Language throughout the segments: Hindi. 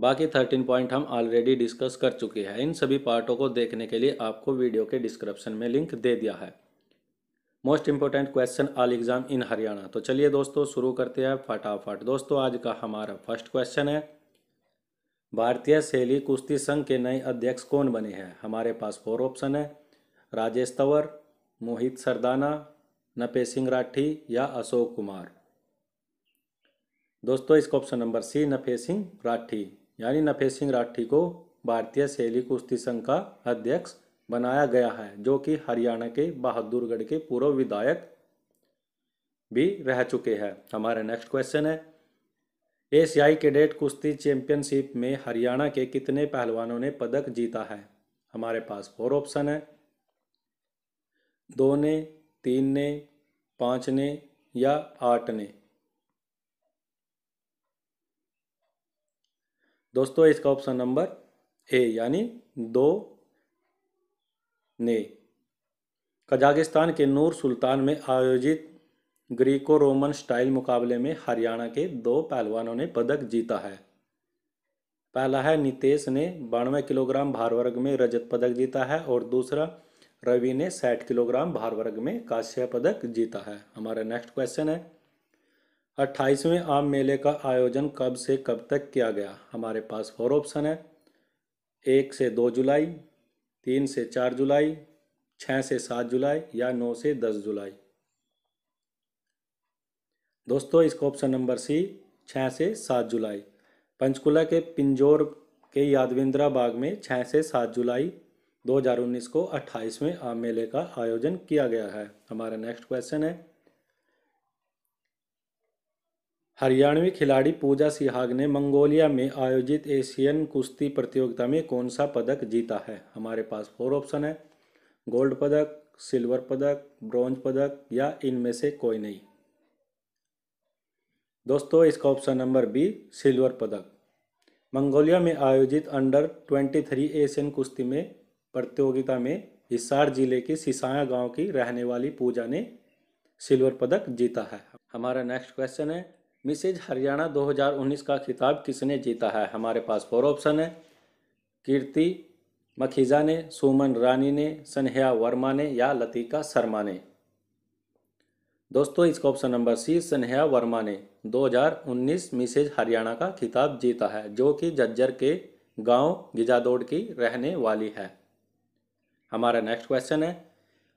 बाकी थर्टीन पॉइंट हम ऑलरेडी डिस्कस कर चुके हैं इन सभी पार्टों को देखने के लिए आपको वीडियो के डिस्क्रिप्शन में लिंक दे दिया है most important question all exam in Haryana तो चलिए दोस्तों शुरू करते हैं फटाफट दोस्तों आज का हमारा फर्स्ट क्वेश्चन है भारतीय शैली कुश्ती संघ के नए अध्यक्ष कौन बने हैं हमारे पास फोर ऑप्शन है राजेश तंवर मोहित सरदाना नपे सिंह राठी या अशोक कुमार दोस्तों इसका ऑप्शन नंबर सी नफे सिंह राठी यानी नफे सिंह राठी को भारतीय शैली कुश्ती संघ का अध्यक्ष बनाया गया है जो कि हरियाणा के बहादुरगढ़ के पूर्व विधायक भी रह चुके हैं हमारा नेक्स्ट क्वेश्चन है एशियाई कैडेट कुश्ती चैंपियनशिप में हरियाणा के कितने पहलवानों ने पदक जीता है हमारे पास फोर ऑप्शन है दो ने तीन ने पाँच ने या आठ ने दोस्तों इसका ऑप्शन नंबर ए यानी दो ने कजाकिस्तान के नूर सुल्तान में आयोजित ग्रीको रोमन स्टाइल मुकाबले में हरियाणा के दो पहलवानों ने पदक जीता है पहला है नितेश ने बानवे किलोग्राम भार वर्ग में रजत पदक जीता है और दूसरा रवि ने साठ किलोग्राम भार वर्ग में कांस्य पदक जीता है हमारा नेक्स्ट क्वेश्चन है अट्ठाईसवें आम मेले का आयोजन कब से कब तक किया गया हमारे पास फोर ऑप्शन है एक से दो जुलाई तीन से चार जुलाई छः से सात जुलाई या नौ से दस जुलाई दोस्तों इसका ऑप्शन नंबर सी छः से सात जुलाई पंचकुला के पिंजोर के यादविंद्रा बाग में छः से सात जुलाई 2019 को 28वें आम मेले का आयोजन किया गया है हमारा नेक्स्ट क्वेश्चन है हरियाणवी खिलाड़ी पूजा सिहाग ने मंगोलिया में आयोजित एशियन कुश्ती प्रतियोगिता में कौन सा पदक जीता है हमारे पास फोर ऑप्शन है गोल्ड पदक सिल्वर पदक ब्रॉन्ज पदक या इनमें से कोई नहीं दोस्तों इसका ऑप्शन नंबर बी सिल्वर पदक मंगोलिया में आयोजित अंडर ट्वेंटी थ्री एशियन कुश्ती में प्रतियोगिता में हिसार जिले के सिसाया गांव की रहने वाली पूजा ने सिल्वर पदक जीता है हमारा नेक्स्ट क्वेश्चन है मिसेज हरियाणा 2019 का खिताब किसने जीता है हमारे पास फोर ऑप्शन है कीर्ति मखीजा ने सुमन रानी ने सन्हया वर्मा ने या लतिका शर्मा ने दोस्तों इसका option number C Sandhya Verma ने 2019 मिसेज हरियाणा का खिताब जीता है जो कि जज्जर के गांव गिजादोड़ की रहने वाली है हमारा नेक्स्ट क्वेश्चन है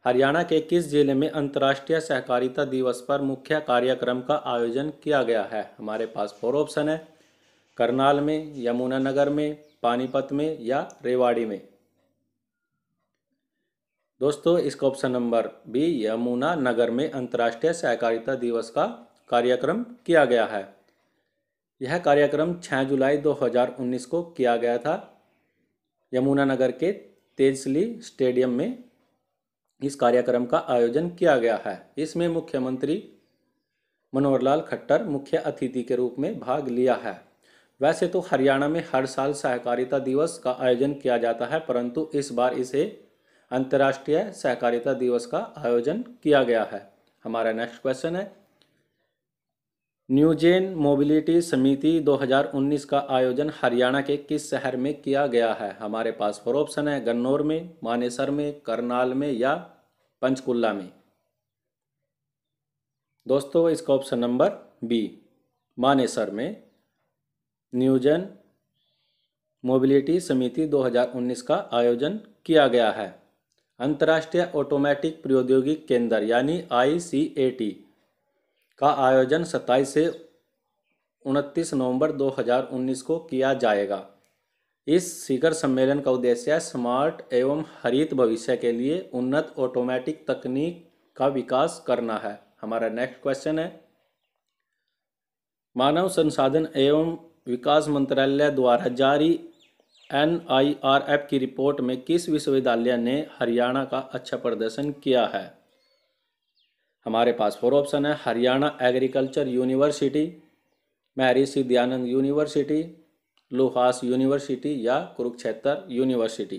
हरियाणा के किस जिले में अंतर्राष्ट्रीय सहकारिता दिवस पर मुख्य कार्यक्रम का आयोजन किया गया है हमारे पास फोर ऑप्शन है करनाल में यमुनानगर में पानीपत में या रेवाड़ी में दोस्तों इसका option number B Yamuna Nagar में अंतर्राष्ट्रीय सहकारिता दिवस का कार्यक्रम किया गया है यह कार्यक्रम 6 जुलाई 2019 को किया गया था यमुना नगर के तेजली स्टेडियम में इस कार्यक्रम का आयोजन किया गया है इसमें मुख्यमंत्री मनोहर लाल खट्टर मुख्य अतिथि के रूप में भाग लिया है वैसे तो हरियाणा में हर साल सहकारिता दिवस का आयोजन किया जाता है परंतु इस बार इसे अंतर्राष्ट्रीय सहकारिता दिवस का आयोजन किया गया है हमारा नेक्स्ट क्वेश्चन है न्यूजेन मोबिलिटी समिति 2019 का आयोजन हरियाणा के किस शहर में किया गया है हमारे पास फोर ऑप्शन है गन्नौर में मानेसर में करनाल में या पंचकुल्ला में दोस्तों इसका ऑप्शन नंबर बी मानेसर में न्यूजन मोबिलिटी समिति 2019 का आयोजन किया गया है अंतर्राष्ट्रीय ऑटोमेटिक प्रौद्योगिक केंद्र यानी आई का आयोजन 27 से 29 नवंबर 2019 को किया जाएगा इस शिखर सम्मेलन का उद्देश्य स्मार्ट एवं हरित भविष्य के लिए उन्नत ऑटोमेटिक तकनीक का विकास करना है हमारा नेक्स्ट क्वेश्चन है मानव संसाधन एवं विकास मंत्रालय द्वारा जारी एन आई आर एफ की रिपोर्ट में किस विश्वविद्यालय ने हरियाणा का अच्छा प्रदर्शन किया है हमारे पास फोर ऑप्शन है हरियाणा एग्रीकल्चर यूनिवर्सिटी मैरी सिद्धानंद यूनिवर्सिटी लुहास यूनिवर्सिटी या कुरुक्षेत्र यूनिवर्सिटी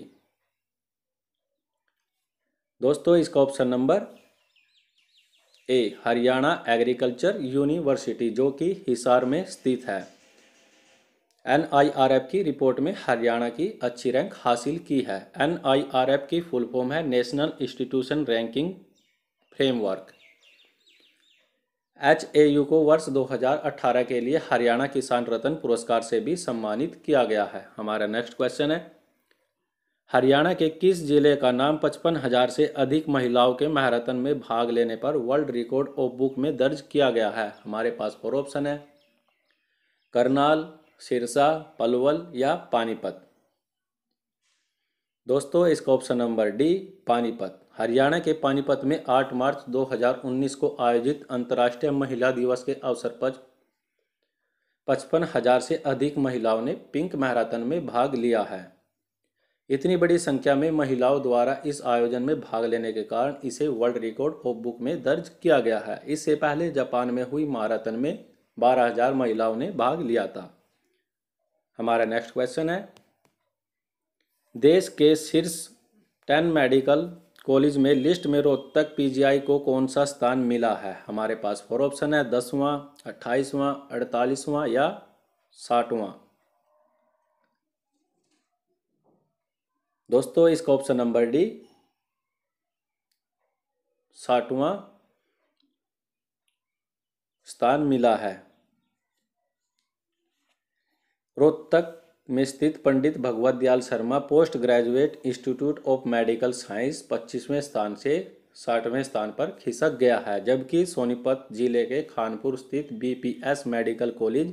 दोस्तों इसका option number A Haryana agriculture university जो कि हिसार में स्थित है एन की रिपोर्ट में हरियाणा की अच्छी रैंक हासिल की है एन की फुल फॉर्म है national institution ranking framework H A U को वर्ष 2018 के लिए हरियाणा किसान रत्न पुरस्कार से भी सम्मानित किया गया है हमारा नेक्स्ट क्वेश्चन है हरियाणा के किस जिले का नाम पचपन हजार से अधिक महिलाओं के मैराथन में भाग लेने पर वर्ल्ड रिकॉर्ड ऑफ बुक में दर्ज किया गया है हमारे पास फोर ऑप्शन है करनाल सिरसा पलवल या पानीपत दोस्तों इसका option number D Panipat Haryana के पानीपत में 8 मार्च 2019 को आयोजित अंतर्राष्ट्रीय महिला दिवस के अवसर पर पचपन हजार से अधिक महिलाओं ने पिंक मैराथन में भाग लिया है इतनी बड़ी संख्या में महिलाओं द्वारा इस आयोजन में भाग लेने के कारण इसे वर्ल्ड रिकॉर्ड ऑफ बुक में दर्ज किया गया है इससे पहले जापान में हुई मैराथन में 12,000 महिलाओं ने भाग लिया था हमारा नेक्स्ट क्वेश्चन है देश के शीर्ष टेन मेडिकल कॉलेज में लिस्ट में रोहतक पीजीआई को कौन सा स्थान मिला है हमारे पास फोर ऑप्शन है दसवां अट्ठाईसवां अड़तालीसवां या साठवां दोस्तों इसका ऑप्शन नंबर डी साठवां स्थान मिला है रोहतक में स्थित Pandit Bhagwat Dayal Sharma post graduate institute of medical science पच्चीसवें स्थान से साठवें स्थान पर खिसक गया है जबकि सोनीपत जिले के खानपुर स्थित बीपीएस मेडिकल कॉलेज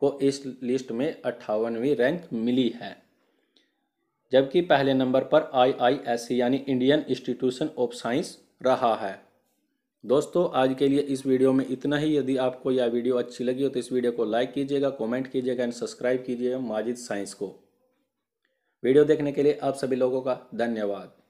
को इस लिस्ट में अट्ठावनवीं रैंक मिली है जबकि पहले नंबर पर आईआईएससी e यानी इंडियन इंस्टीट्यूशन ऑफ साइंस रहा है दोस्तों आज के लिए इस वीडियो में इतना ही यदि आपको यह वीडियो अच्छी लगी हो तो इस वीडियो को लाइक कीजिएगा कमेंट कीजिएगा एंड सब्सक्राइब कीजिएगा माजिद साइंस को वीडियो देखने के लिए आप सभी लोगों का धन्यवाद